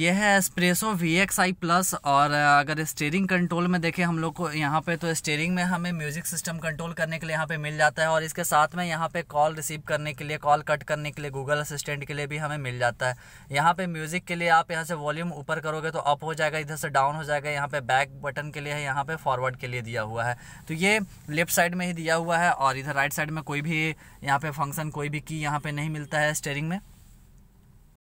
ये है espresso V X I plus और अगर स्टेयरिंग कंट्रोल में देखें हम लोग को यहाँ पे तो स्टेयरिंग में हमें म्यूज़िक सिस्टम कंट्रोल करने के लिए यहाँ पे मिल जाता है और इसके साथ में यहाँ पे कॉल रिसीव करने के लिए कॉल कट करने के लिए गूगल असिस्टेंट के लिए भी हमें मिल जाता है यहाँ पे म्यूज़िक के लिए आप यहाँ से वॉल्यूम ऊपर करोगे तो अप हो जाएगा इधर से डाउन हो जाएगा यहाँ पे बैक बटन के लिए है यहाँ पे फॉरवर्ड के लिए दिया हुआ है तो ये लेफ्ट साइड में ही दिया हुआ है और इधर राइट साइड में कोई भी यहाँ पे फंक्शन कोई भी की यहाँ पर नहीं मिलता है स्टेयरिंग में